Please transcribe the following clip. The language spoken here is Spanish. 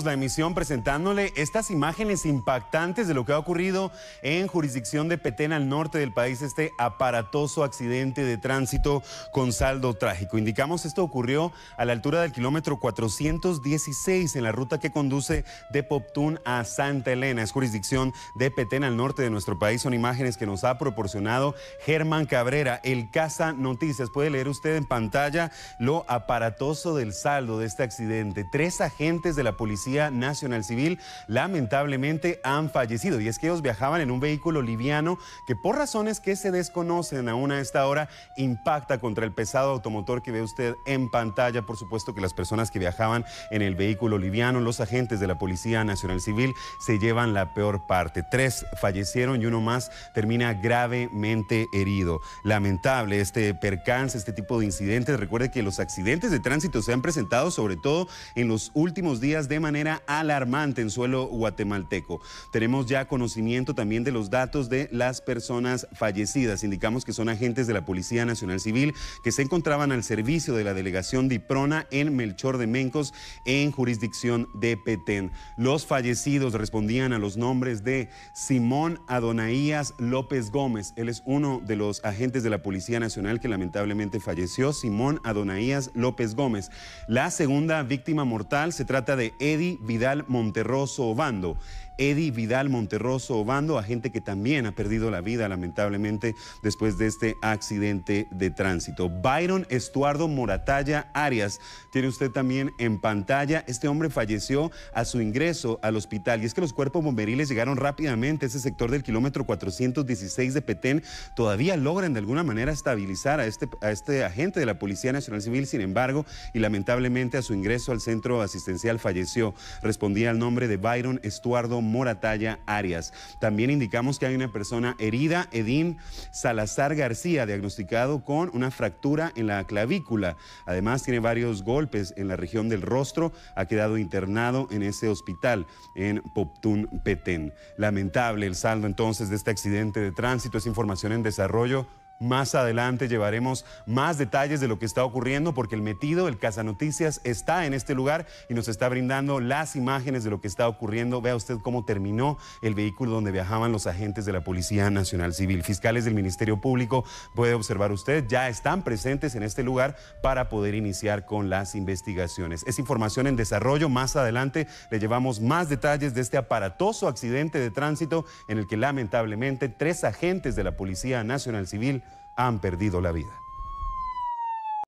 Pues, la emisión presentándole estas imágenes impactantes de lo que ha ocurrido en jurisdicción de Petén al norte del país, este aparatoso accidente de tránsito con saldo trágico. Indicamos esto ocurrió a la altura del kilómetro 416 en la ruta que conduce de Poptún a Santa Elena. Es jurisdicción de Petén al norte de nuestro país. Son imágenes que nos ha proporcionado Germán Cabrera, el Casa Noticias. Puede leer usted en pantalla lo aparatoso del saldo de este accidente. Tres agentes de la policía Nacional Civil lamentablemente han fallecido. Y es que ellos viajaban en un vehículo liviano que por razones que se desconocen aún a esta hora impacta contra el pesado automotor que ve usted en pantalla. Por supuesto que las personas que viajaban en el vehículo liviano, los agentes de la Policía Nacional Civil se llevan la peor parte. Tres fallecieron y uno más termina gravemente herido. Lamentable este percance, este tipo de incidentes. Recuerde que los accidentes de tránsito se han presentado sobre todo en los últimos días de manera alarmante en suelo guatemalteco. Tenemos ya conocimiento también de los datos de las personas fallecidas. Indicamos que son agentes de la Policía Nacional Civil que se encontraban al servicio de la delegación DIPRONA en Melchor de Mencos en jurisdicción de Petén. Los fallecidos respondían a los nombres de Simón Adonaías López Gómez. Él es uno de los agentes de la Policía Nacional que lamentablemente falleció, Simón Adonaías López Gómez. La segunda víctima mortal se trata de Eddie Vidal Monterroso Obando. Eddie Vidal Monterroso Obando, a gente que también ha perdido la vida lamentablemente después de este accidente de tránsito. Byron Estuardo Moratalla Arias, tiene usted también en pantalla, este hombre falleció a su ingreso al hospital y es que los cuerpos bomberiles llegaron rápidamente a ese sector del kilómetro 416 de Petén, todavía logran de alguna manera estabilizar este, a este, agente de la Policía Nacional Civil, sin embargo, y lamentablemente a su ingreso al centro asistencial falleció. Respondía al nombre de Byron Estuardo Moratalla Arias. También indicamos que hay una persona herida, Edín Salazar García, diagnosticado con una fractura en la clavícula. Además, tiene varios golpes en la región del rostro. Ha quedado internado en ese hospital en Poptún, Petén. Lamentable el saldo entonces de este accidente de tránsito. Es información en desarrollo. Más adelante llevaremos más detalles de lo que está ocurriendo porque el metido, el casa noticias está en este lugar y nos está brindando las imágenes de lo que está ocurriendo. Vea usted cómo terminó el vehículo donde viajaban los agentes de la Policía Nacional Civil. Fiscales del Ministerio Público, puede observar usted, ya están presentes en este lugar para poder iniciar con las investigaciones. Es información en desarrollo. Más adelante le llevamos más detalles de este aparatoso accidente de tránsito en el que lamentablemente tres agentes de la Policía Nacional Civil han perdido la vida.